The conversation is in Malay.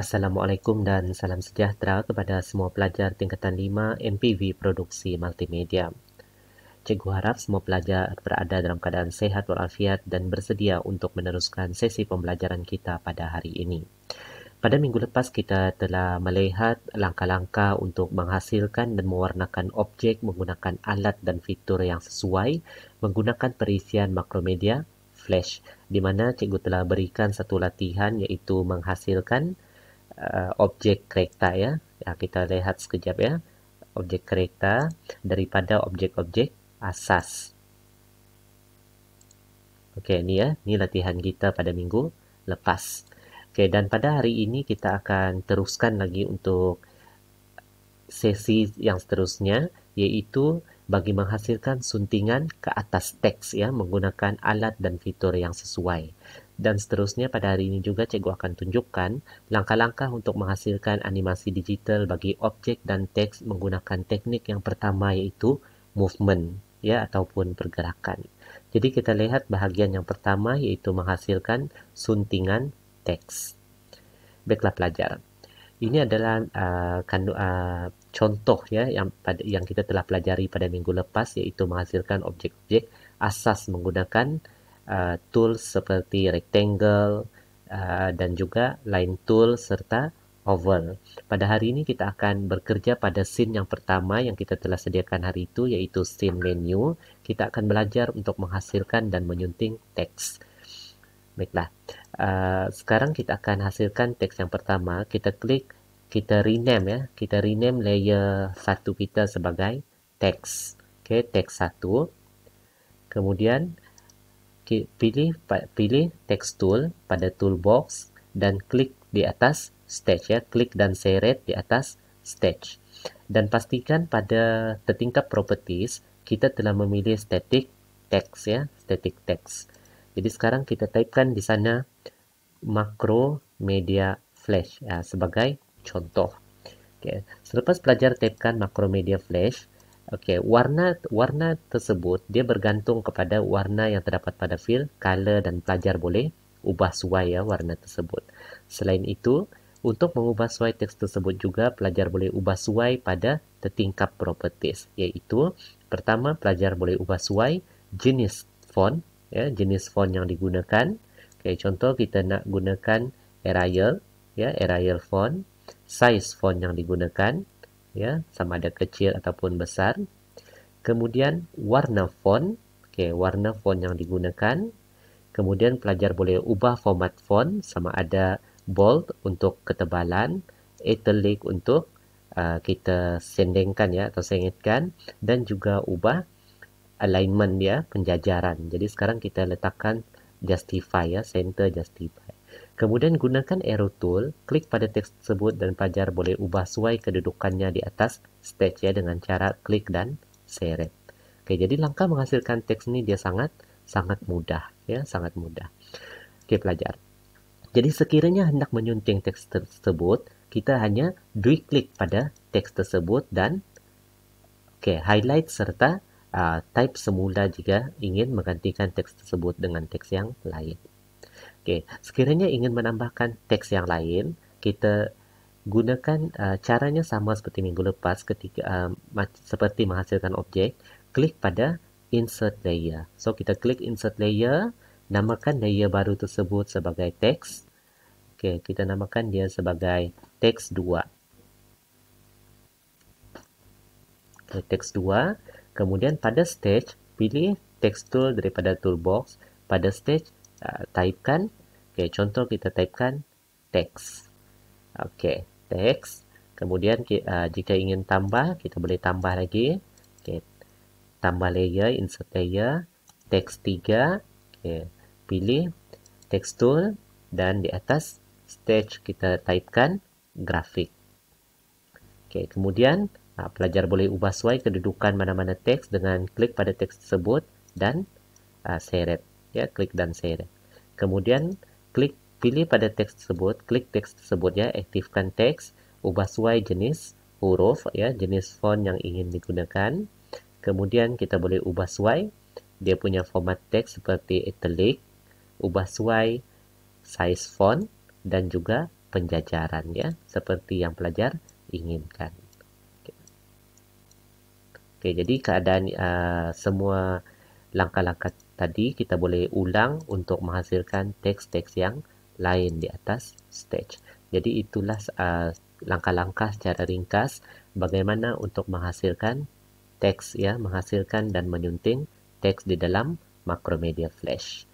Assalamualaikum dan salam sejahtera kepada semua pelajar tingkatan 5 MPV Produksi Multimedia. Cikgu harap semua pelajar berada dalam keadaan sehat walafiat dan bersedia untuk meneruskan sesi pembelajaran kita pada hari ini. Pada minggu lepas kita telah melihat langkah-langkah untuk menghasilkan dan mewarnakan objek menggunakan alat dan fitur yang sesuai menggunakan perisian makromedia flash di mana cikgu telah berikan satu latihan yaitu menghasilkan uh, objek kereta ya. ya. Kita lihat sekejap ya. Objek kereta daripada objek-objek asas. Okey, ini ya. Ini latihan kita pada minggu lepas. Okey, dan pada hari ini kita akan teruskan lagi untuk sesi yang seterusnya. Iaitu bagi menghasilkan suntingan ke atas teks ya menggunakan alat dan fitur yang sesuai. Dan seterusnya pada hari ini juga cikgu akan tunjukkan langkah-langkah untuk menghasilkan animasi digital bagi objek dan teks menggunakan teknik yang pertama yaitu movement ya ataupun pergerakan. Jadi kita lihat bahagian yang pertama yaitu menghasilkan suntingan teks. Baiklah pelajar. Ini adalah uh, ah, kandungan uh, contoh ya yang pada yang kita telah pelajari pada minggu lepas iaitu menghasilkan objek-objek asas menggunakan uh, tool seperti rectangle uh, dan juga line tool serta oval. Pada hari ini kita akan bekerja pada scene yang pertama yang kita telah sediakan hari itu iaitu scene menu. Kita akan belajar untuk menghasilkan dan menyunting teks. Baiklah. Uh, sekarang kita akan hasilkan teks yang pertama. Kita klik kita rename ya kita rename layer 1 kita sebagai text okey text 1 kemudian pilih pilih text tool pada toolbox dan klik di atas stage ya klik dan seret di atas stage dan pastikan pada tertingkap properties kita telah memilih static text ya static text jadi sekarang kita typekan di sana makro media flash ya, sebagai contoh. Okay. Selepas pelajar tapekan makromedia flash, okay, warna warna tersebut dia bergantung kepada warna yang terdapat pada fill, color dan pelajar boleh ubah suai ya warna tersebut. Selain itu, untuk mengubah suai teks tersebut juga pelajar boleh ubah suai pada tertingkap properties iaitu pertama pelajar boleh ubah suai jenis font ya jenis font yang digunakan. Okay, contoh kita nak gunakan Arial ya Arial font size font yang digunakan ya sama ada kecil ataupun besar kemudian warna font okey warna font yang digunakan kemudian pelajar boleh ubah format font sama ada bold untuk ketebalan italic untuk uh, kita sendengkan ya atau sengitkan dan juga ubah alignment dia ya, penjajaran jadi sekarang kita letakkan justify ya center justify Kemudian gunakan arrow tool, klik pada teks tersebut dan pelajar boleh ubah sesuai kedudukannya di atas stage ya dengan cara klik dan seret. Oke, jadi langkah menghasilkan teks ini dia sangat sangat mudah ya, sangat mudah. Oke, pelajar. Jadi sekiranya hendak menyunting teks tersebut, kita hanya dui klik pada teks tersebut dan oke, highlight serta uh, type semula jika ingin menggantikan teks tersebut dengan teks yang lain. Okey, sekiranya ingin menambahkan teks yang lain, kita gunakan uh, caranya sama seperti minggu lepas ketika uh, ma- seperti menghasilkan objek, klik pada insert layer. So kita klik insert layer, namakan layer baru tersebut sebagai teks. Okey, kita namakan dia sebagai teks 2. Okay, teks 2, kemudian pada stage pilih text tool daripada toolbox, pada stage uh, typekan Okey, contoh kita typekan text. Okey, text. Kemudian uh, jika ingin tambah, kita boleh tambah lagi. Okey. Tambah layer, insert layer, text 3. Okey, pilih text tool dan di atas stage kita typekan grafik. Okey, kemudian uh, pelajar boleh ubah sesuai kedudukan mana-mana teks dengan klik pada teks tersebut dan uh, seret. Ya, klik dan seret. Kemudian klik pilih pada teks tersebut, klik teks tersebut ya, aktifkan teks, ubah sesuai jenis huruf ya, jenis font yang ingin digunakan. Kemudian kita boleh ubah sesuai dia punya format teks seperti italic, ubah sesuai size font dan juga penjajaran ya, seperti yang pelajar inginkan. Oke, jadi keadaan uh, semua langkah-langkah tadi kita boleh ulang untuk menghasilkan teks-teks yang lain di atas stage. Jadi itulah uh, langkah-langkah uh, secara ringkas bagaimana untuk menghasilkan teks ya, menghasilkan dan menyunting teks di dalam Macromedia Flash.